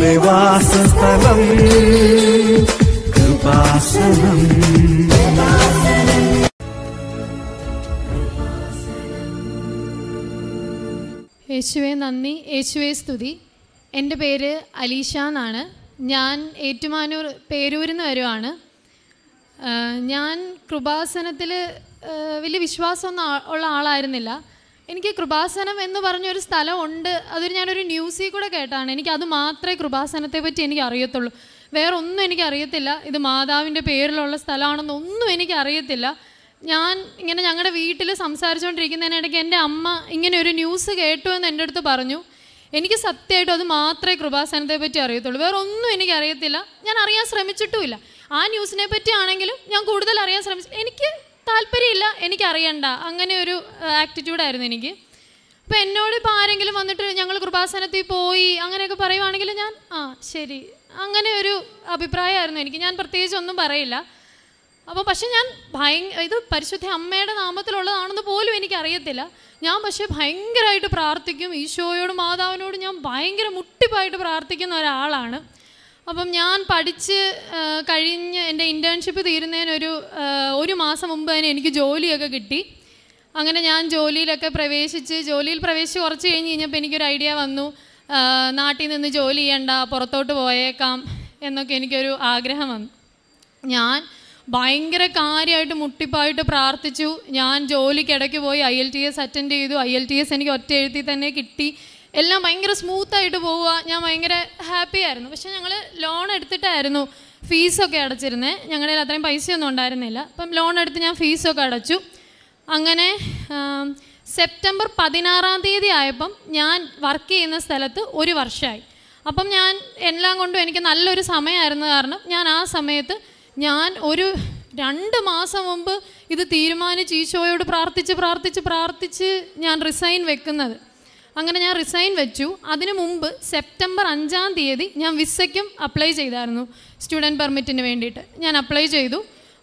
നമ്മുടെ കൃപാസനം യേശുവെ നന്ദി യേശുവെ സ്തുതി എൻ്റെ പേര് അലീഷ എന്നാണ് ഞാൻ ഏറ്റുമാനൂർ പേരൂരിൽ നിന്ന് വരുവാണ് ഞാൻ കൃപാസനത്തിൽ വലിയ വിശ്വാസമൊന്നും ഉള്ള ആളായിരുന്നില്ല എനിക്ക് കൃപാസനം എന്ന് പറഞ്ഞൊരു സ്ഥലമുണ്ട് അതൊരു ഞാനൊരു ന്യൂസിൽ കൂടെ കേട്ടാണ് എനിക്ക് അത് മാത്രമേ കൃപാസനത്തെ പറ്റി എനിക്ക് അറിയത്തുള്ളൂ വേറെ ഒന്നും എനിക്ക് അറിയത്തില്ല ഇത് മാതാവിൻ്റെ പേരിലുള്ള സ്ഥലമാണെന്നൊന്നും എനിക്ക് അറിയത്തില്ല ഞാൻ ഇങ്ങനെ ഞങ്ങളുടെ വീട്ടിൽ സംസാരിച്ചുകൊണ്ടിരിക്കുന്നതിനിടയ്ക്ക് എൻ്റെ അമ്മ ഇങ്ങനെ ഒരു ന്യൂസ് കേട്ടു എന്ന് എൻ്റെ അടുത്ത് പറഞ്ഞു എനിക്ക് സത്യമായിട്ടും അത് മാത്രമേ കൃപാസനത്തെ പറ്റി അറിയത്തുള്ളൂ വേറെ ഒന്നും എനിക്ക് അറിയത്തില്ല ഞാൻ അറിയാൻ ശ്രമിച്ചിട്ടുമില്ല ആ ന്യൂസിനെ പറ്റി ആണെങ്കിലും ഞാൻ കൂടുതൽ അറിയാൻ ശ്രമിച്ചു എനിക്ക് താല്പര്യമില്ല എനിക്കറിയണ്ട അങ്ങനെ ഒരു ആറ്റിറ്റ്യൂഡായിരുന്നു എനിക്ക് അപ്പോൾ എന്നോട് ഇപ്പോൾ ആരെങ്കിലും വന്നിട്ട് ഞങ്ങൾ കൃപാസനത്തിൽ പോയി അങ്ങനെയൊക്കെ പറയുവാണെങ്കിൽ ഞാൻ ആ ശരി അങ്ങനെ ഒരു അഭിപ്രായമായിരുന്നു എനിക്ക് ഞാൻ പ്രത്യേകിച്ച് ഒന്നും പറയില്ല അപ്പോൾ പക്ഷെ ഞാൻ ഭയ ഇത് പരിശുദ്ധ അമ്മയുടെ നാമത്തിലുള്ളതാണെന്ന് പോലും എനിക്കറിയത്തില്ല ഞാൻ പക്ഷേ ഭയങ്കരമായിട്ട് പ്രാർത്ഥിക്കും ഈശോയോടും മാതാവിനോടും ഞാൻ ഭയങ്കര മുട്ടിപ്പായിട്ട് പ്രാർത്ഥിക്കുന്ന ഒരാളാണ് അപ്പം ഞാൻ പഠിച്ച് കഴിഞ്ഞ് എൻ്റെ ഇൻറ്റേൺഷിപ്പ് തീരുന്നതിനൊരു ഒരു മാസം മുമ്പ് തന്നെ എനിക്ക് ജോലിയൊക്കെ കിട്ടി അങ്ങനെ ഞാൻ ജോലിയിലൊക്കെ പ്രവേശിച്ച് ജോലിയിൽ പ്രവേശിച്ച് കുറച്ച് കഴിഞ്ഞ് കഴിഞ്ഞപ്പോൾ എനിക്കൊരു ഐഡിയ വന്നു നാട്ടിൽ നിന്ന് ജോലി ചെയ്യണ്ട പുറത്തോട്ട് പോയേക്കാം എന്നൊക്കെ എനിക്കൊരു ആഗ്രഹം വന്നു ഞാൻ ഭയങ്കര കാര്യമായിട്ട് മുട്ടിപ്പായിട്ട് പ്രാർത്ഥിച്ചു ഞാൻ ജോലിക്കിടയ്ക്ക് പോയി I L T S attend ചെയ്തു ഐ എൽ ടി എസ് എനിക്ക് ഒറ്റ എഴുത്തിൽ തന്നെ കിട്ടി എല്ലാം ഭയങ്കര സ്മൂത്തായിട്ട് പോവുക ഞാൻ ഭയങ്കര ഹാപ്പി ആയിരുന്നു പക്ഷെ ഞങ്ങൾ ലോൺ എടുത്തിട്ടായിരുന്നു ഫീസൊക്കെ അടച്ചിരുന്നത് ഞങ്ങളുടെ കയ്യിൽ അത്രയും പൈസയൊന്നും ഉണ്ടായിരുന്നില്ല അപ്പം ലോൺ എടുത്ത് ഞാൻ ഫീസൊക്കെ അടച്ചു അങ്ങനെ സെപ്റ്റംബർ പതിനാറാം തീയതി ആയപ്പം ഞാൻ വർക്ക് ചെയ്യുന്ന സ്ഥലത്ത് ഒരു വർഷമായി അപ്പം ഞാൻ എല്ലാം കൊണ്ടും എനിക്ക് നല്ലൊരു സമയമായിരുന്നു കാരണം ഞാൻ ആ സമയത്ത് ഞാൻ ഒരു രണ്ട് മാസം മുമ്പ് ഇത് തീരുമാനിച്ച് ഈശോയോട് പ്രാർത്ഥിച്ച് പ്രാർത്ഥിച്ച് പ്രാർത്ഥിച്ച് ഞാൻ റിസൈൻ വെക്കുന്നത് അങ്ങനെ ഞാൻ റിസൈൻ വെച്ചു അതിനു മുമ്പ് സെപ്റ്റംബർ അഞ്ചാം തീയതി ഞാൻ വിസയ്ക്കും അപ്ലൈ ചെയ്തായിരുന്നു സ്റ്റുഡൻറ്റ് പെർമിറ്റിന് വേണ്ടിയിട്ട് ഞാൻ അപ്ലൈ ചെയ്തു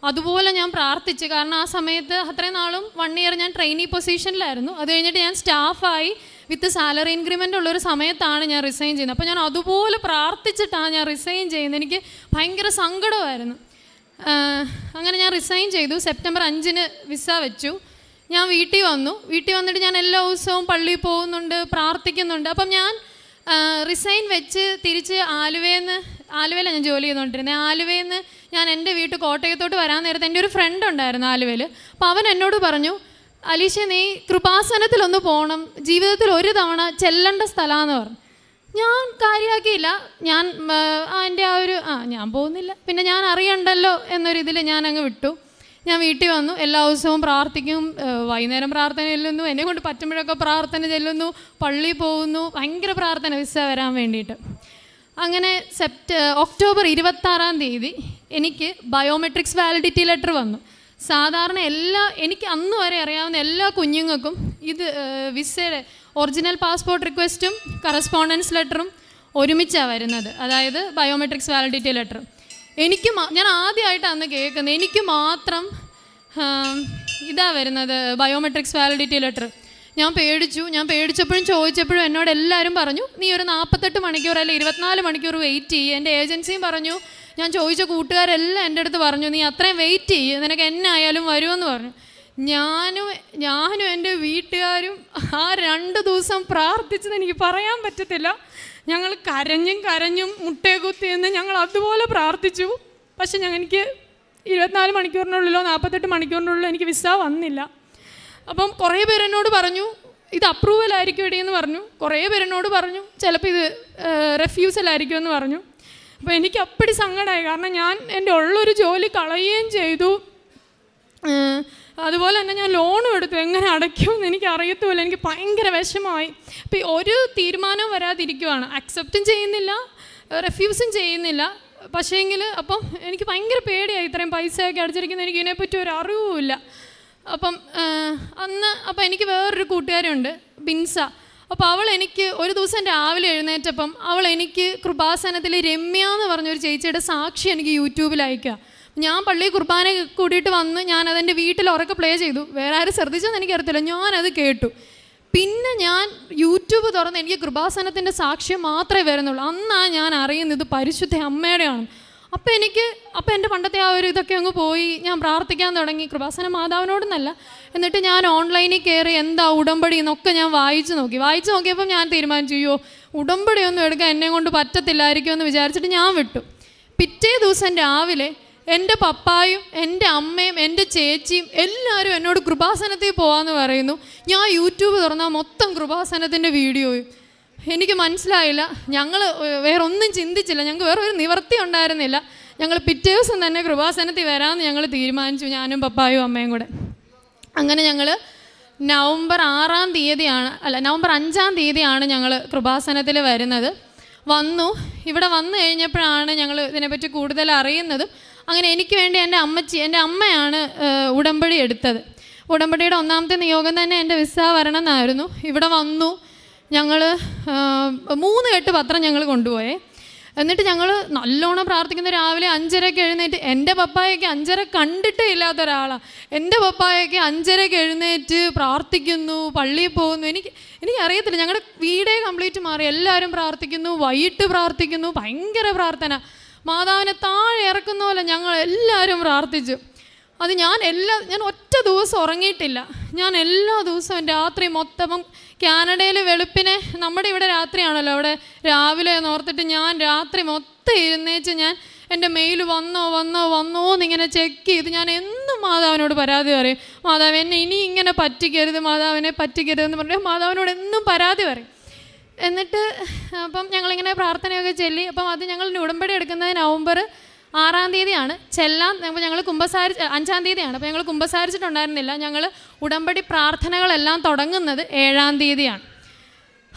അതുപോലെ ഞാൻ പ്രാർത്ഥിച്ച് കാരണം ആ സമയത്ത് അത്രയും നാളും വൺ ഇയർ ഞാൻ ട്രെയിനി പൊസിഷനിലായിരുന്നു അത് കഴിഞ്ഞിട്ട് ഞാൻ സ്റ്റാഫായി വിത്ത് സാലറി ഇൻക്രിമെൻ്റ് ഉള്ളൊരു സമയത്താണ് ഞാൻ റിസൈൻ ചെയ്യുന്നത് അപ്പോൾ ഞാൻ അതുപോലെ പ്രാർത്ഥിച്ചിട്ടാണ് ഞാൻ റിസൈൻ ചെയ്യുന്നത് എനിക്ക് ഭയങ്കര സങ്കടമായിരുന്നു അങ്ങനെ ഞാൻ റിസൈൻ ചെയ്തു സെപ്റ്റംബർ അഞ്ചിന് വിസ വെച്ചു ഞാൻ വീട്ടിൽ വന്നു വീട്ടിൽ വന്നിട്ട് ഞാൻ എല്ലാ ദിവസവും പള്ളിയിൽ പോകുന്നുണ്ട് പ്രാർത്ഥിക്കുന്നുണ്ട് അപ്പം ഞാൻ റിസൈൻ വെച്ച് തിരിച്ച് ആലുവയെന്ന് ആലുവയിലാണ് ഞാൻ ജോലി ചെയ്തുകൊണ്ടിരുന്നത് ആലുവയെന്ന് ഞാൻ എൻ്റെ വീട്ടിൽ കോട്ടയത്തോട്ട് വരാൻ നേരത്തെ എൻ്റെ ഒരു ഫ്രണ്ട് ഉണ്ടായിരുന്നു ആലുവയിൽ അപ്പോൾ അവൻ എന്നോട് പറഞ്ഞു അലീഷ നീ കൃപാസനത്തിലൊന്ന് പോകണം ജീവിതത്തിൽ ഒരു തവണ ചെല്ലേണ്ട സ്ഥലമാണെന്ന് പറഞ്ഞു ഞാൻ കാര്യമാക്കിയില്ല ഞാൻ എൻ്റെ ആ ഒരു ആ ഞാൻ പോകുന്നില്ല പിന്നെ ഞാൻ അറിയണ്ടല്ലോ എന്നൊരിതിൽ ഞാൻ അങ്ങ് വിട്ടു ഞാൻ വീട്ടിൽ വന്നു എല്ലാ ദിവസവും പ്രാർത്ഥിക്കും വൈകുന്നേരം പ്രാർത്ഥന ചെല്ലുന്നു എന്നെ കൊണ്ട് പറ്റുമ്പോഴൊക്കെ പ്രാർത്ഥന ചെല്ലുന്നു പള്ളി പോകുന്നു ഭയങ്കര പ്രാർത്ഥന വിസ വരാൻ വേണ്ടിയിട്ട് അങ്ങനെ സെപ്റ്റ് ഒക്ടോബർ ഇരുപത്താറാം തീയതി എനിക്ക് ബയോമെട്രിക്സ് വാലിഡിറ്റി ലെറ്റർ വന്നു സാധാരണ എല്ലാ എനിക്ക് അന്ന് വരെ അറിയാവുന്ന എല്ലാ കുഞ്ഞുങ്ങൾക്കും ഇത് വിസയുടെ ഒറിജിനൽ പാസ്പോർട്ട് റിക്വസ്റ്റും കറസ്പോണ്ടൻസ് ലെറ്ററും ഒരുമിച്ചാണ് വരുന്നത് അതായത് ബയോമെട്രിക്സ് വാലിഡിറ്റി ലെറ്ററും എനിക്ക് ഞാൻ ആദ്യമായിട്ട് അന്ന് കേൾക്കുന്നത് എനിക്ക് മാത്രം ഇതാ വരുന്നത് ബയോമെട്രിക്സ് വാലിഡിറ്റി ലെറ്റർ ഞാൻ പേടിച്ചു ഞാൻ പേടിച്ചപ്പോഴും ചോദിച്ചപ്പോഴും എന്നോട് എല്ലാവരും പറഞ്ഞു നീ ഒരു നാൽപ്പത്തെട്ട് മണിക്കൂർ അല്ലെങ്കിൽ ഇരുപത്തിനാല് മണിക്കൂർ വെയിറ്റ് ചെയ്യ് എൻ്റെ ഏജൻസിയും പറഞ്ഞു ഞാൻ ചോദിച്ച കൂട്ടുകാരെല്ലാം എൻ്റെ അടുത്ത് പറഞ്ഞു നീ അത്രയും വെയിറ്റ് ചെയ്യ് നിനക്ക് ആയാലും വരുമെന്ന് പറഞ്ഞു ഞാനും ഞാനും എൻ്റെ വീട്ടുകാരും ആ രണ്ട് ദിവസം പ്രാർത്ഥിച്ചത് എനിക്ക് പറയാൻ പറ്റത്തില്ല ഞങ്ങൾ കരഞ്ഞും കരഞ്ഞും മുട്ടയെ എന്ന് ഞങ്ങൾ അതുപോലെ പ്രാർത്ഥിച്ചു പക്ഷെ ഞങ്ങൾ എനിക്ക് ഇരുപത്തിനാല് മണിക്കൂറിനുള്ളിലോ നാൽപ്പത്തെട്ട് മണിക്കൂറിനുള്ളിലോ എനിക്ക് വിസ വന്നില്ല അപ്പം കുറേ പേരെന്നോട് പറഞ്ഞു ഇത് അപ്രൂവൽ ആയിരിക്കും എന്ന് പറഞ്ഞു കുറേ പേരെന്നോട് പറഞ്ഞു ചിലപ്പോൾ ഇത് റെഫ്യൂസലായിരിക്കും എന്ന് പറഞ്ഞു അപ്പോൾ എനിക്ക് അപ്പടി സങ്കടമായി കാരണം ഞാൻ എൻ്റെ ഉള്ളൊരു ജോലി കളയുകയും ചെയ്തു അതുപോലെ തന്നെ ഞാൻ ലോണും എടുത്തു എങ്ങനെ അടയ്ക്കുമെന്ന് എനിക്ക് അറിയത്തുമില്ല എനിക്ക് ഭയങ്കര വിഷമമായി അപ്പോൾ ഒരു തീരുമാനവും വരാതിരിക്കുവാണ് അക്സെപ്റ്റും ചെയ്യുന്നില്ല റെഫ്യൂസും ചെയ്യുന്നില്ല പക്ഷേങ്കിൽ അപ്പം എനിക്ക് ഭയങ്കര പേടിയായി ഇത്രയും പൈസയൊക്കെ അടിച്ചിരിക്കുന്ന എനിക്ക് ഇതിനെപ്പറ്റി ഒരു അറിവുമില്ല അപ്പം അന്ന് അപ്പം എനിക്ക് വേറൊരു കൂട്ടുകാരുണ്ട് ബിൻസ അപ്പോൾ അവൾ എനിക്ക് ഒരു ദിവസം രാവിലെ എഴുന്നേറ്റപ്പം അവൾ എനിക്ക് കൃപാസനത്തിലെ രമ്യ എന്ന് പറഞ്ഞൊരു ചേച്ചിയുടെ സാക്ഷി എനിക്ക് യൂട്യൂബിൽ അയക്കുക ഞാൻ പള്ളി കുർബാന കൂടിയിട്ട് വന്ന് ഞാൻ അതെൻ്റെ വീട്ടിൽ ഉറക്കെ പ്ലേ ചെയ്തു വേറെ ആരും ശ്രദ്ധിച്ചെന്ന് എനിക്കറിയത്തില്ല ഞാനത് കേട്ടു പിന്നെ ഞാൻ യൂട്യൂബ് തുറന്ന് എനിക്ക് കൃപാസനത്തിൻ്റെ സാക്ഷ്യം മാത്രമേ വരുന്നുള്ളൂ അന്നാണ് ഞാൻ അറിയുന്നത് പരിശുദ്ധ അമ്മയുടെയാണ് അപ്പോൾ എനിക്ക് അപ്പോൾ എൻ്റെ പണ്ടത്തെ ആ ഒരു ഇതൊക്കെ അങ്ങ് പോയി ഞാൻ പ്രാർത്ഥിക്കാൻ തുടങ്ങി കൃപാസന മാതാവിനോടൊന്നല്ല എന്നിട്ട് ഞാൻ ഓൺലൈനിൽ കയറി എന്താ ഉടമ്പടി എന്നൊക്കെ ഞാൻ വായിച്ചു നോക്കി വായിച്ചു നോക്കിയപ്പോൾ ഞാൻ തീരുമാനിച്ചു അയ്യോ ഒന്നും എടുക്കാൻ എന്നെ കൊണ്ട് പറ്റത്തില്ലായിരിക്കും എന്ന് വിചാരിച്ചിട്ട് ഞാൻ വിട്ടു പിറ്റേ ദിവസം രാവിലെ എൻ്റെ പപ്പായും എൻ്റെ അമ്മയും എൻ്റെ ചേച്ചിയും എല്ലാവരും എന്നോട് കൃപാസനത്തിൽ പോകാമെന്ന് പറയുന്നു ഞാൻ യൂട്യൂബ് തുറന്നാൽ മൊത്തം കൃപാസനത്തിൻ്റെ വീഡിയോയും എനിക്ക് മനസ്സിലായില്ല ഞങ്ങൾ വേറെ ഒന്നും ചിന്തിച്ചില്ല ഞങ്ങൾക്ക് വേറെ ഒരു നിവർത്തി ഉണ്ടായിരുന്നില്ല ഞങ്ങൾ പിറ്റേ ദിവസം തന്നെ കൃപാസനത്തിൽ വരാമെന്ന് ഞങ്ങൾ തീരുമാനിച്ചു ഞാനും പപ്പായും അമ്മയും കൂടെ അങ്ങനെ ഞങ്ങൾ നവംബർ ആറാം തീയതിയാണ് അല്ല നവംബർ അഞ്ചാം തീയതിയാണ് ഞങ്ങൾ കൃപാസനത്തിൽ വരുന്നത് വന്നു ഇവിടെ വന്നു കഴിഞ്ഞപ്പോഴാണ് ഞങ്ങൾ ഇതിനെപ്പറ്റി കൂടുതൽ അറിയുന്നത് അങ്ങനെ എനിക്ക് വേണ്ടി എൻ്റെ അമ്മച്ചി എൻ്റെ അമ്മയാണ് ഉടമ്പടി എടുത്തത് ഉടമ്പടിയുടെ ഒന്നാമത്തെ നിയോഗം തന്നെ എൻ്റെ വിസ വരണം എന്നായിരുന്നു ഇവിടെ വന്നു ഞങ്ങൾ മൂന്ന് കെട്ട് പത്രം ഞങ്ങൾ കൊണ്ടുപോയേ എന്നിട്ട് ഞങ്ങൾ നല്ലോണം പ്രാർത്ഥിക്കുന്ന രാവിലെ അഞ്ചരയ്ക്ക് എഴുന്നേറ്റ് എൻ്റെ പപ്പായൊക്കെ അഞ്ചര കണ്ടിട്ടേ ഇല്ലാത്ത ഒരാളാണ് എൻ്റെ പപ്പായൊക്കെ അഞ്ചരയ്ക്ക് എഴുന്നേറ്റ് പ്രാർത്ഥിക്കുന്നു പള്ളിയിൽ പോകുന്നു എനിക്ക് എനിക്കറിയത്തില്ല ഞങ്ങളുടെ വീടേ കംപ്ലീറ്റ് മാറി എല്ലാവരും പ്രാർത്ഥിക്കുന്നു വൈകിട്ട് പ്രാർത്ഥിക്കുന്നു ഭയങ്കര പ്രാർത്ഥന മാതാവിനെ താഴെ ഇറക്കുന്ന പോലെ ഞങ്ങൾ എല്ലാവരും പ്രാർത്ഥിച്ചു അത് ഞാൻ എല്ലാ ഞാൻ ഒറ്റ ദിവസം ഉറങ്ങിയിട്ടില്ല ഞാൻ എല്ലാ ദിവസവും രാത്രി മൊത്തവും കാനഡയിൽ വെളുപ്പിനെ നമ്മുടെ ഇവിടെ രാത്രിയാണല്ലോ അവിടെ രാവിലെ ഓർത്തിട്ട് ഞാൻ രാത്രി മൊത്തം ഇരുന്നേച്ച് ഞാൻ എൻ്റെ മെയിൽ വന്നോ വന്നോ വന്നോ എന്നിങ്ങനെ ചെക്ക് ചെയ്ത് ഞാൻ എന്നും മാതാവിനോട് പരാതി പറയും മാതാവ് എന്നെ ഇനി ഇങ്ങനെ പറ്റിക്കരുത് മാതാവിനെ പറ്റിക്കരുതെന്ന് പറഞ്ഞു മാതാവിനോട് എന്നും പരാതി പറയും എന്നിട്ട് അപ്പം ഞങ്ങളിങ്ങനെ പ്രാർത്ഥനയൊക്കെ ചൊല്ലി അപ്പം അത് ഞങ്ങൾ ഉടമ്പടി എടുക്കുന്നത് നവംബർ ആറാം തീയതിയാണ് ചെല്ലാം അപ്പോൾ ഞങ്ങൾ കുമ്പസാരി അഞ്ചാം തീയതിയാണ് അപ്പോൾ ഞങ്ങൾ കുമ്പസാരിച്ചിട്ടുണ്ടായിരുന്നില്ല ഞങ്ങൾ ഉടമ്പടി പ്രാർത്ഥനകളെല്ലാം തുടങ്ങുന്നത് ഏഴാം തീയതിയാണ്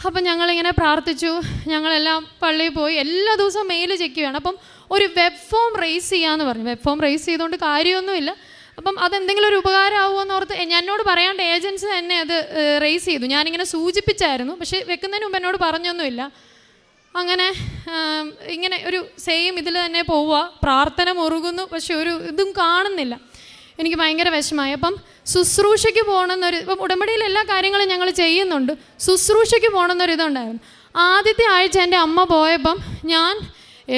അപ്പം ഞങ്ങളിങ്ങനെ പ്രാർത്ഥിച്ചു ഞങ്ങളെല്ലാം പള്ളിയിൽ പോയി എല്ലാ ദിവസവും മെയിൽ ചെക്ക് ചെയ്യുകയാണ് അപ്പം ഒരു വെബ് ഫോം റേസ് ചെയ്യാമെന്ന് പറഞ്ഞു വെബ് ഫോം റേസ് ചെയ്തുകൊണ്ട് കാര്യമൊന്നുമില്ല അപ്പം അതെന്തെങ്കിലും ഒരു ഉപകാരമാവുമെന്ന് ഓർത്ത് എന്നോട് പറയാണ്ട് ഏജൻസി തന്നെ അത് റേസ് ചെയ്തു ഞാനിങ്ങനെ സൂചിപ്പിച്ചായിരുന്നു പക്ഷേ വെക്കുന്നതിന് മുമ്പ് എന്നോട് പറഞ്ഞൊന്നുമില്ല അങ്ങനെ ഇങ്ങനെ ഒരു സെയിം ഇതിൽ തന്നെ പോവുക പ്രാർത്ഥന മുറുകുന്നു പക്ഷെ ഒരു ഇതും കാണുന്നില്ല എനിക്ക് ഭയങ്കര വിഷമായി അപ്പം ശുശ്രൂഷയ്ക്ക് പോകണമെന്നൊരു ഇപ്പം ഉടമ്പടിയിൽ എല്ലാ കാര്യങ്ങളും ഞങ്ങൾ ചെയ്യുന്നുണ്ട് ശുശ്രൂഷയ്ക്ക് പോകണമെന്നൊരിതുണ്ടായിരുന്നു ആദ്യത്തെ ആഴ്ച എൻ്റെ അമ്മ പോയപ്പം ഞാൻ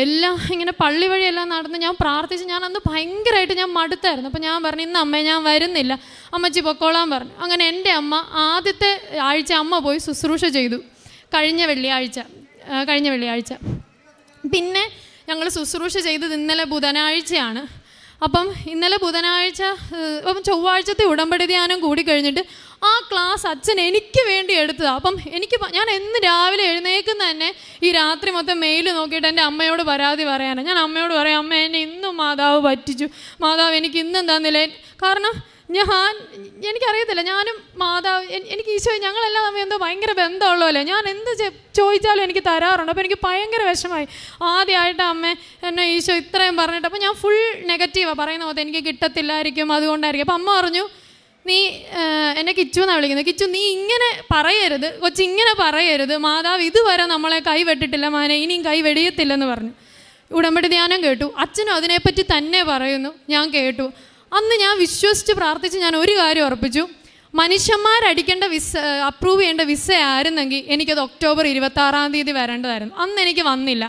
എല്ലാം ഇങ്ങനെ പള്ളി വഴിയെല്ലാം നടന്ന് ഞാൻ പ്രാർത്ഥിച്ച് ഞാൻ അന്ന് ഭയങ്കരമായിട്ട് ഞാൻ മടുത്തായിരുന്നു അപ്പം ഞാൻ പറഞ്ഞു ഇന്ന് അമ്മ ഞാൻ വരുന്നില്ല അമ്മച്ചി പൊക്കോളാൻ പറഞ്ഞു അങ്ങനെ എൻ്റെ അമ്മ ആദ്യത്തെ ആഴ്ച അമ്മ പോയി ശുശ്രൂഷ ചെയ്തു കഴിഞ്ഞ വെള്ളിയാഴ്ച കഴിഞ്ഞ വെള്ളിയാഴ്ച പിന്നെ ഞങ്ങൾ ശുശ്രൂഷ ചെയ്തത് ഇന്നലെ ബുധനാഴ്ചയാണ് അപ്പം ഇന്നലെ ബുധനാഴ്ച അപ്പം ചൊവ്വാഴ്ചത്തെ ഉടമ്പടി ധ്യാനം കൂടി കഴിഞ്ഞിട്ട് ആ ക്ലാസ് അച്ഛൻ എനിക്ക് വേണ്ടി എടുത്തതാണ് അപ്പം എനിക്ക് ഞാൻ എന്ന് രാവിലെ എഴുന്നേക്കുന്ന തന്നെ ഈ രാത്രി മൊത്തം മെയിൽ നോക്കിയിട്ട് എൻ്റെ അമ്മയോട് പരാതി പറയാനാണ് ഞാൻ അമ്മയോട് പറയാം അമ്മ എന്നെ ഇന്നും മാതാവ് പറ്റിച്ചു മാതാവ് എനിക്ക് ഇന്നും തന്നില്ല കാരണം ഞാൻ എനിക്കറിയത്തില്ല ഞാനും മാതാവ് എനിക്ക് ഈശോ ഞങ്ങളെല്ലാം തമ്മിൽ എന്തോ ഭയങ്കര അല്ലേ ഞാൻ എന്ത് ചോദിച്ചാലും എനിക്ക് തരാറുണ്ട് അപ്പോൾ എനിക്ക് ഭയങ്കര വിഷമായി ആദ്യമായിട്ട് അമ്മ എന്നെ ഈശോ ഇത്രയും പറഞ്ഞിട്ട് അപ്പോൾ ഞാൻ ഫുൾ നെഗറ്റീവാണ് പറയുന്ന പോലെ എനിക്ക് കിട്ടത്തില്ലായിരിക്കും അതുകൊണ്ടായിരിക്കും അപ്പോൾ അമ്മ പറഞ്ഞു നീ എന്നെ കിച്ചു എന്നാണ് വിളിക്കുന്നത് കിച്ചു നീ ഇങ്ങനെ പറയരുത് കൊച്ചിങ്ങനെ പറയരുത് മാതാവ് ഇതുവരെ നമ്മളെ കൈ വെട്ടിട്ടില്ല മാനെ ഇനിയും കൈ വെടിയത്തില്ലെന്ന് പറഞ്ഞു ഉടമ്പടി ധ്യാനം കേട്ടു അച്ഛനും അതിനെപ്പറ്റി തന്നെ പറയുന്നു ഞാൻ കേട്ടു അന്ന് ഞാൻ വിശ്വസിച്ച് പ്രാർത്ഥിച്ച് ഞാൻ ഒരു കാര്യം ഉറപ്പിച്ചു മനുഷ്യന്മാരടിക്കേണ്ട വിസ അപ്രൂവ് ചെയ്യേണ്ട വിസ ആയിരുന്നെങ്കിൽ എനിക്കത് ഒക്ടോബർ ആറാം തീയതി വരേണ്ടതായിരുന്നു അന്ന് എനിക്ക് വന്നില്ല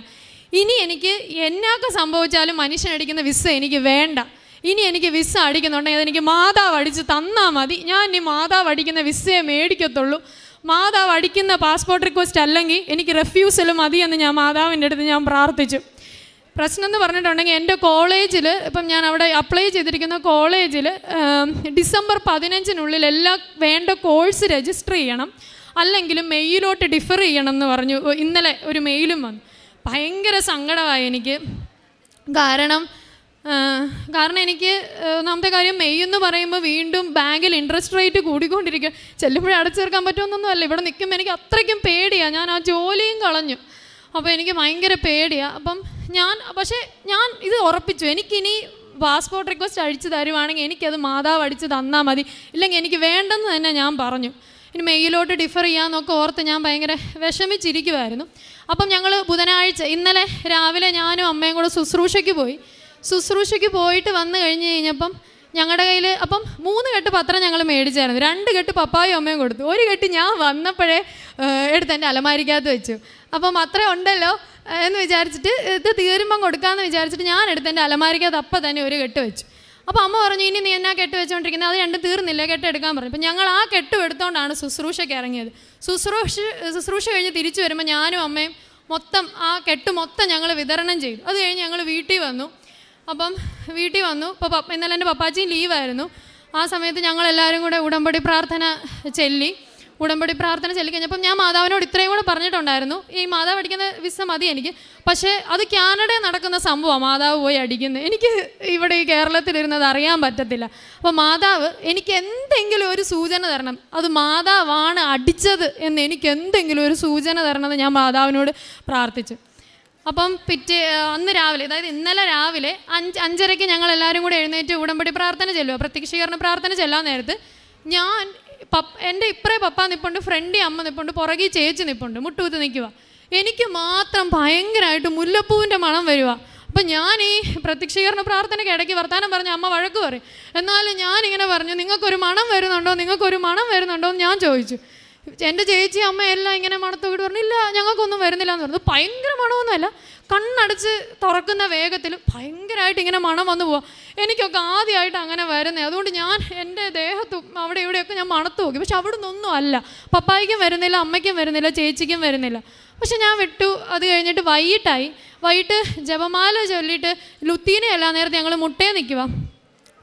ഇനി എനിക്ക് എന്നൊക്കെ സംഭവിച്ചാലും മനുഷ്യനടിക്കുന്ന വിസ എനിക്ക് വേണ്ട ഇനി എനിക്ക് വിസ അടിക്കുന്നുണ്ടെങ്കിൽ അതെനിക്ക് മാതാവ് അടിച്ച് തന്നാൽ മതി ഞാൻ ഇനി മാതാവ് അടിക്കുന്ന വിസയെ മേടിക്കത്തുള്ളൂ മാതാവ് അടിക്കുന്ന പാസ്പോർട്ട് റിക്വസ്റ്റ് അല്ലെങ്കിൽ എനിക്ക് റെഫ്യൂസൽ മതിയെന്ന് ഞാൻ മാതാവിൻ്റെ അടുത്ത് ഞാൻ പ്രാർത്ഥിച്ചു പ്രശ്നം എന്ന് പറഞ്ഞിട്ടുണ്ടെങ്കിൽ എൻ്റെ കോളേജിൽ ഇപ്പം ഞാൻ അവിടെ അപ്ലൈ ചെയ്തിരിക്കുന്ന കോളേജിൽ ഡിസംബർ പതിനഞ്ചിനുള്ളിൽ എല്ലാ വേണ്ട കോഴ്സ് രജിസ്റ്റർ ചെയ്യണം അല്ലെങ്കിൽ മെയിലോട്ട് ഡിഫർ ചെയ്യണം എന്ന് പറഞ്ഞു ഇന്നലെ ഒരു മെയിലും വന്നു ഭയങ്കര സങ്കടമായി എനിക്ക് കാരണം കാരണം എനിക്ക് ഒന്നാമത്തെ കാര്യം മെയ് എന്ന് പറയുമ്പോൾ വീണ്ടും ബാങ്കിൽ ഇൻട്രസ്റ്റ് റേറ്റ് കൂടിക്കൊണ്ടിരിക്കുക ചെല്ലുമ്പോഴേ അടച്ചേർക്കാൻ പറ്റുമെന്നൊന്നുമല്ല ഇവിടെ നിൽക്കുമ്പോൾ എനിക്ക് അത്രയ്ക്കും പേടിയാണ് ഞാൻ ആ ജോലിയും കളഞ്ഞു അപ്പോൾ എനിക്ക് ഭയങ്കര പേടിയാണ് അപ്പം ഞാൻ പക്ഷേ ഞാൻ ഇത് ഉറപ്പിച്ചു എനിക്കിനി പാസ്പോർട്ട് റിക്വസ്റ്റ് അഴിച്ചു തരുവാണെങ്കിൽ എനിക്കത് മാതാവ് അടിച്ച് തന്നാൽ മതി ഇല്ലെങ്കിൽ എനിക്ക് വേണ്ടെന്ന് തന്നെ ഞാൻ പറഞ്ഞു ഇനി മെയിലോട്ട് ഡിഫർ ചെയ്യാമെന്നൊക്കെ ഓർത്ത് ഞാൻ ഭയങ്കര വിഷമിച്ചിരിക്കുമായിരുന്നു അപ്പം ഞങ്ങൾ ബുധനാഴ്ച ഇന്നലെ രാവിലെ ഞാനും അമ്മയും കൂടെ ശുശ്രൂഷയ്ക്ക് പോയി ശുശ്രൂഷയ്ക്ക് പോയിട്ട് വന്നു കഴിഞ്ഞ് കഴിഞ്ഞപ്പം ഞങ്ങളുടെ കയ്യിൽ അപ്പം മൂന്ന് കെട്ട് പത്രം ഞങ്ങൾ മേടിച്ചായിരുന്നു രണ്ട് കെട്ട് പപ്പായും അമ്മയും കൊടുത്തു ഒരു കെട്ട് ഞാൻ വന്നപ്പോഴേ എടുത്ത് എൻ്റെ അലമാരിക്കകത്ത് വെച്ചു അപ്പം അത്രേ ഉണ്ടല്ലോ എന്ന് വിചാരിച്ചിട്ട് ഇത് തീരുമ്പം കൊടുക്കാമെന്ന് വിചാരിച്ചിട്ട് ഞാൻ എടുത്ത് എൻ്റെ അലമാരിക്കകത്ത് അപ്പം തന്നെ ഒരു കെട്ട് വെച്ചു അപ്പോൾ അമ്മ പറഞ്ഞു ഇനി നീ എന്നാ കെട്ട് വെച്ചുകൊണ്ടിരിക്കുന്നത് അത് രണ്ടും തീർന്നില്ല കെട്ട് എടുക്കാൻ പറഞ്ഞു അപ്പം ഞങ്ങൾ ആ കെട്ടും എടുത്തുകൊണ്ടാണ് ശുശ്രൂഷയ്ക്ക് ഇറങ്ങിയത് ശുശ്രൂഷ ശുശ്രൂഷ കഴിഞ്ഞ് തിരിച്ചു വരുമ്പോൾ ഞാനും അമ്മയും മൊത്തം ആ കെട്ട് മൊത്തം ഞങ്ങൾ വിതരണം ചെയ്തു അത് കഴിഞ്ഞ് ഞങ്ങൾ വീട്ടിൽ വന്നു അപ്പം വീട്ടിൽ വന്നു ഇപ്പോൾ ഇന്നലെ എൻ്റെ പപ്പാച്ചിയും ലീവായിരുന്നു ആ സമയത്ത് ഞങ്ങളെല്ലാവരും കൂടെ ഉടമ്പടി പ്രാർത്ഥന ചൊല്ലി ഉടമ്പടി പ്രാർത്ഥന ചൊല്ലി കഴിഞ്ഞപ്പം ഞാൻ മാതാവിനോട് ഇത്രയും കൂടെ പറഞ്ഞിട്ടുണ്ടായിരുന്നു ഈ മാതാവ് അടിക്കുന്ന വിസ മതി എനിക്ക് പക്ഷേ അത് കാനഡയിൽ നടക്കുന്ന സംഭവമാണ് മാതാവ് പോയി അടിക്കുന്നത് എനിക്ക് ഇവിടെ ഈ കേരളത്തിലിരുന്നത് അറിയാൻ പറ്റത്തില്ല അപ്പോൾ മാതാവ് എനിക്ക് എന്തെങ്കിലും ഒരു സൂചന തരണം അത് മാതാവാണ് അടിച്ചത് എന്ന് എനിക്ക് എന്തെങ്കിലും ഒരു സൂചന തരണമെന്ന് ഞാൻ മാതാവിനോട് പ്രാർത്ഥിച്ചു അപ്പം പിറ്റേ അന്ന് രാവിലെ അതായത് ഇന്നലെ രാവിലെ അഞ്ച് അഞ്ചരയ്ക്ക് ഞങ്ങൾ എല്ലാവരും കൂടെ എഴുന്നേറ്റ് ഉടമ്പടി പ്രാർത്ഥന ചെല്ലുക പ്രത്യക്ഷീകരണ പ്രാർത്ഥന ചെല്ലാൻ നേരത്ത് ഞാൻ പപ്പ എൻ്റെ ഇപ്പറേ പപ്പ നിപ്പുണ്ട് ഫ്രണ്ടി അമ്മ നിപ്പുണ്ട് പുറകെ ചേച്ചി നിപ്പുണ്ട് മുട്ടുകുത്ത് നിൽക്കുക എനിക്ക് മാത്രം ഭയങ്കരമായിട്ട് മുല്ലപ്പൂവിൻ്റെ മണം വരിക അപ്പം ഞാൻ ഈ പ്രത്യക്ഷീകരണ പ്രാർത്ഥനയ്ക്ക് ഇടയ്ക്ക് വർത്താനം പറഞ്ഞ അമ്മ വഴക്ക് പറയും എന്നാലും ഞാനിങ്ങനെ പറഞ്ഞു നിങ്ങൾക്കൊരു മണം വരുന്നുണ്ടോ നിങ്ങൾക്കൊരു മണം വരുന്നുണ്ടോ എന്ന് ഞാൻ ചോദിച്ചു എൻ്റെ ചേച്ചി അമ്മ എല്ലാം ഇങ്ങനെ മണത്ത് വീട് പറഞ്ഞു ഇല്ല ഞങ്ങൾക്കൊന്നും വരുന്നില്ല എന്ന് പറഞ്ഞു ഭയങ്കര മണമൊന്നുമല്ല കണ്ണടച്ച് തുറക്കുന്ന വേഗത്തിൽ ഭയങ്കരമായിട്ട് ഇങ്ങനെ മണം വന്നു പോവാം എനിക്കൊക്കെ ആദ്യമായിട്ട് അങ്ങനെ വരുന്നത് അതുകൊണ്ട് ഞാൻ എൻ്റെ ദേഹത്തും അവിടെ ഇവിടെയൊക്കെ ഞാൻ മണത്ത് നോക്കി പക്ഷെ അവിടെ നിന്നൊന്നും അല്ല പപ്പായിക്കും വരുന്നില്ല അമ്മയ്ക്കും വരുന്നില്ല ചേച്ചിക്കും വരുന്നില്ല പക്ഷെ ഞാൻ വിട്ടു അത് കഴിഞ്ഞിട്ട് വൈകിട്ടായി വൈകിട്ട് ജപമാല ചൊല്ലിയിട്ട് ലുത്തീനയല്ല നേരത്തെ ഞങ്ങൾ മുട്ടേ നിൽക്കുക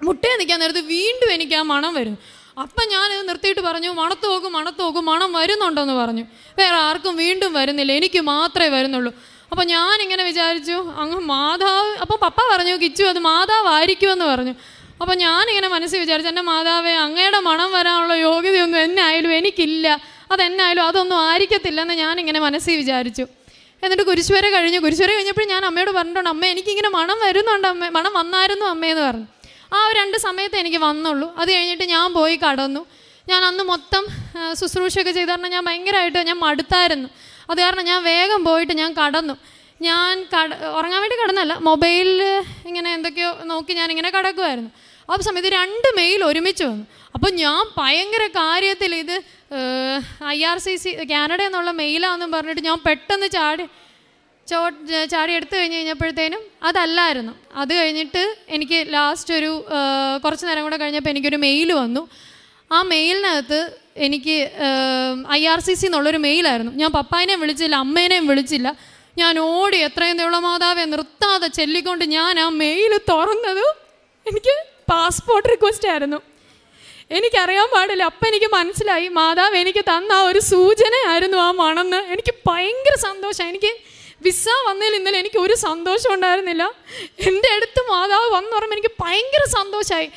മുട്ടേ നിൽക്കാൻ നേരത്ത് വീണ്ടും എനിക്ക് ആ മണം വരുന്നു അപ്പം ഞാൻ നിർത്തിയിട്ട് പറഞ്ഞു മണത്ത് നോക്കും മണത്ത് നോക്കും മണം വരുന്നുണ്ടെന്ന് പറഞ്ഞു വേറെ ആർക്കും വീണ്ടും വരുന്നില്ല എനിക്ക് മാത്രമേ വരുന്നുള്ളൂ അപ്പോൾ ഞാനിങ്ങനെ വിചാരിച്ചു അങ്ങ് മാതാവ് അപ്പോൾ പപ്പ പറഞ്ഞു കിച്ചു അത് മാതാവായിരിക്കുമെന്ന് പറഞ്ഞു അപ്പോൾ ഞാനിങ്ങനെ മനസ്സിൽ വിചാരിച്ചു എൻ്റെ മാതാവേ അങ്ങയുടെ മണം വരാനുള്ള യോഗ്യതയൊന്നും എന്നായാലും എനിക്കില്ല അതെന്നായാലും അതൊന്നും ആയിരിക്കത്തില്ലെന്ന് ഞാനിങ്ങനെ മനസ്സിൽ വിചാരിച്ചു എന്നിട്ട് കുരിശുവരെ കഴിഞ്ഞു കുരിശുവരെ കഴിഞ്ഞപ്പോൾ ഞാൻ അമ്മയോട് പറഞ്ഞിട്ടുണ്ട് അമ്മ എനിക്കിങ്ങനെ മണം വരുന്നുണ്ട് അമ്മ മണം വന്നായിരുന്നു അമ്മയെന്ന് പറഞ്ഞു ആ രണ്ട് സമയത്ത് എനിക്ക് വന്നുള്ളൂ അത് കഴിഞ്ഞിട്ട് ഞാൻ പോയി കടന്നു ഞാൻ അന്ന് മൊത്തം ശുശ്രൂഷയൊക്കെ ചെയ്ത് പറഞ്ഞാൽ ഞാൻ ഭയങ്കരമായിട്ട് ഞാൻ മടുത്തായിരുന്നു അത് കാരണം ഞാൻ വേഗം പോയിട്ട് ഞാൻ കടന്നു ഞാൻ കട ഉറങ്ങാൻ വേണ്ടി കടന്നല്ല മൊബൈലിൽ ഇങ്ങനെ എന്തൊക്കെയോ നോക്കി ഞാനിങ്ങനെ കടക്കുമായിരുന്നു ആ സമയത്ത് രണ്ട് മെയിൽ ഒരുമിച്ച് വന്നു അപ്പോൾ ഞാൻ ഭയങ്കര കാര്യത്തിൽ ഇത് I R C C Canada എന്നുള്ള മെയിലാണെന്നും പറഞ്ഞിട്ട് ഞാൻ പെട്ടെന്ന് ചാടി ചോ ചാടി എടുത്തു കഴിഞ്ഞ് കഴിഞ്ഞപ്പോഴത്തേനും അതല്ലായിരുന്നു അത് കഴിഞ്ഞിട്ട് എനിക്ക് ലാസ്റ്റ് ഒരു കുറച്ച് നേരം കൂടെ കഴിഞ്ഞപ്പോൾ എനിക്കൊരു മെയിൽ വന്നു ആ മെയിലിനകത്ത് എനിക്ക് ഐ ആർ സി സി എന്നുള്ളൊരു മെയിലായിരുന്നു ഞാൻ പപ്പായനെയും വിളിച്ചില്ല അമ്മേനെയും വിളിച്ചില്ല ഞാൻ ഓടി എത്രയും ദേവളമാതാവെ നിർത്താതെ ചെല്ലിക്കൊണ്ട് ഞാൻ ആ മെയിൽ തുറന്നത് എനിക്ക് പാസ്പോർട്ട് റിക്വസ്റ്റ് ആയിരുന്നു എനിക്കറിയാൻ പാടില്ല അപ്പം എനിക്ക് മനസ്സിലായി മാതാവ് എനിക്ക് തന്ന ഒരു സൂചനയായിരുന്നു ആ മണന്ന് എനിക്ക് ഭയങ്കര സന്തോഷം എനിക്ക് വിസ വന്നതിൽ ഇന്നലെ എനിക്ക് ഒരു സന്തോഷം ഉണ്ടായിരുന്നില്ല എൻ്റെ അടുത്ത് മാതാവ് വന്നു പറയുമ്പോൾ എനിക്ക് ഭയങ്കര സന്തോഷമായി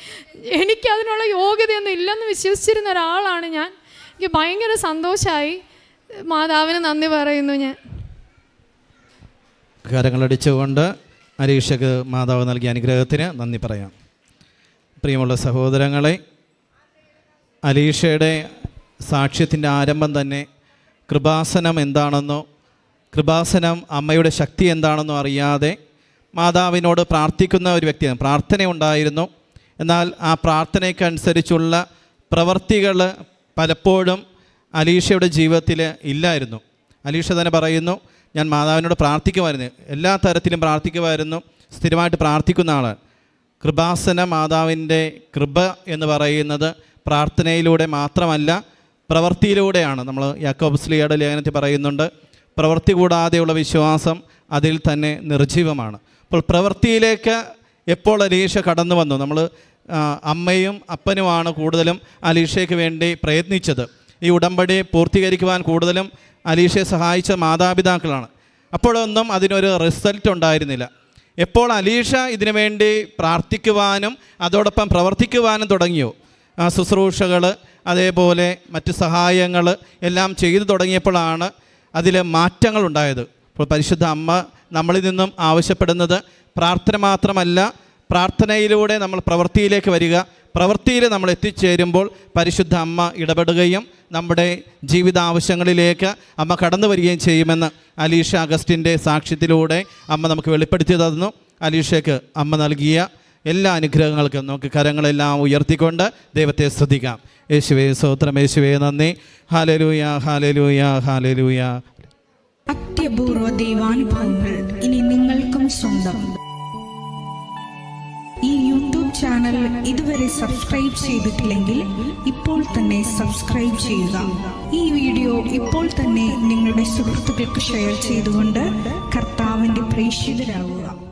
എനിക്ക് അതിനുള്ള യോഗ്യതയൊന്നും ഇല്ലെന്ന് വിശ്വസിച്ചിരുന്ന ഒരാളാണ് ഞാൻ എനിക്ക് ഭയങ്കര സന്തോഷമായി മാതാവിന് നന്ദി പറയുന്നു ഞാൻ കരങ്ങളടിച്ചുകൊണ്ട് അരീക്ഷക്ക് മാതാവ് നൽകിയ അനുഗ്രഹത്തിന് നന്ദി പറയാം പ്രിയമുള്ള സഹോദരങ്ങളെ അലീഷയുടെ സാക്ഷ്യത്തിൻ്റെ ആരംഭം തന്നെ കൃപാസനം എന്താണെന്നോ കൃപാസനം അമ്മയുടെ ശക്തി എന്താണെന്നും അറിയാതെ മാതാവിനോട് പ്രാർത്ഥിക്കുന്ന ഒരു വ്യക്തിയാണ് പ്രാർത്ഥനയുണ്ടായിരുന്നു എന്നാൽ ആ പ്രാർത്ഥനയ്ക്കനുസരിച്ചുള്ള പ്രവർത്തികൾ പലപ്പോഴും അലീഷയുടെ ജീവിതത്തിൽ ഇല്ലായിരുന്നു അലീഷ തന്നെ പറയുന്നു ഞാൻ മാതാവിനോട് പ്രാർത്ഥിക്കുമായിരുന്നു എല്ലാ തരത്തിലും പ്രാർത്ഥിക്കുമായിരുന്നു സ്ഥിരമായിട്ട് പ്രാർത്ഥിക്കുന്ന ആളാണ് കൃപാസന മാതാവിൻ്റെ കൃപ എന്ന് പറയുന്നത് പ്രാർത്ഥനയിലൂടെ മാത്രമല്ല പ്രവൃത്തിയിലൂടെയാണ് നമ്മൾ യാക്കോബ്സ്ലിയുടെ ലേഖനത്തിൽ പറയുന്നുണ്ട് പ്രവൃത്തി കൂടാതെയുള്ള വിശ്വാസം അതിൽ തന്നെ നിർജീവമാണ് അപ്പോൾ പ്രവൃത്തിയിലേക്ക് എപ്പോൾ അലീഷ കടന്നു വന്നു നമ്മൾ അമ്മയും അപ്പനുമാണ് കൂടുതലും അലീഷയ്ക്ക് വേണ്ടി പ്രയത്നിച്ചത് ഈ ഉടമ്പടി പൂർത്തീകരിക്കുവാൻ കൂടുതലും അലീഷയെ സഹായിച്ച മാതാപിതാക്കളാണ് അപ്പോഴൊന്നും അതിനൊരു റിസൾട്ട് ഉണ്ടായിരുന്നില്ല എപ്പോൾ അലീഷ ഇതിനു വേണ്ടി പ്രാർത്ഥിക്കുവാനും അതോടൊപ്പം പ്രവർത്തിക്കുവാനും തുടങ്ങിയോ ശുശ്രൂഷകൾ അതേപോലെ മറ്റ് സഹായങ്ങൾ എല്ലാം ചെയ്തു തുടങ്ങിയപ്പോഴാണ് അതിൽ ഉണ്ടായത് അപ്പോൾ പരിശുദ്ധ അമ്മ നമ്മളിൽ നിന്നും ആവശ്യപ്പെടുന്നത് പ്രാർത്ഥന മാത്രമല്ല പ്രാർത്ഥനയിലൂടെ നമ്മൾ പ്രവൃത്തിയിലേക്ക് വരിക പ്രവൃത്തിയിൽ നമ്മൾ എത്തിച്ചേരുമ്പോൾ പരിശുദ്ധ അമ്മ ഇടപെടുകയും നമ്മുടെ ജീവിത ആവശ്യങ്ങളിലേക്ക് അമ്മ കടന്നു വരികയും ചെയ്യുമെന്ന് അലീഷ അഗസ്റ്റിൻ്റെ സാക്ഷ്യത്തിലൂടെ അമ്മ നമുക്ക് വെളിപ്പെടുത്തി തന്നു അലീഷയ്ക്ക് അമ്മ നൽകിയ എല്ലാ അനുഗ്രഹങ്ങൾക്കും നമുക്ക് കരങ്ങളെല്ലാം ഉയർത്തിക്കൊണ്ട് ദൈവത്തെ ശ്രദ്ധിക്കാം യേശുവേ സ്തോത്രം യേശുവേ നന്ദി ഹാലലൂയ ഹാലലൂയ ഹാലലൂയ അത്യപൂർവ ദൈവാനുഭവങ്ങൾ ഇനി നിങ്ങൾക്കും സ്വന്തം ഈ യൂട്യൂബ് ചാനൽ ഇതുവരെ സബ്സ്ക്രൈബ് ചെയ്തിട്ടില്ലെങ്കിൽ ഇപ്പോൾ തന്നെ സബ്സ്ക്രൈബ് ചെയ്യുക ഈ വീഡിയോ ഇപ്പോൾ തന്നെ നിങ്ങളുടെ സുഹൃത്തുക്കൾക്ക് ഷെയർ ചെയ്തുകൊണ്ട് കർത്താവിൻ്റെ പ്രേക്ഷിതരാകുക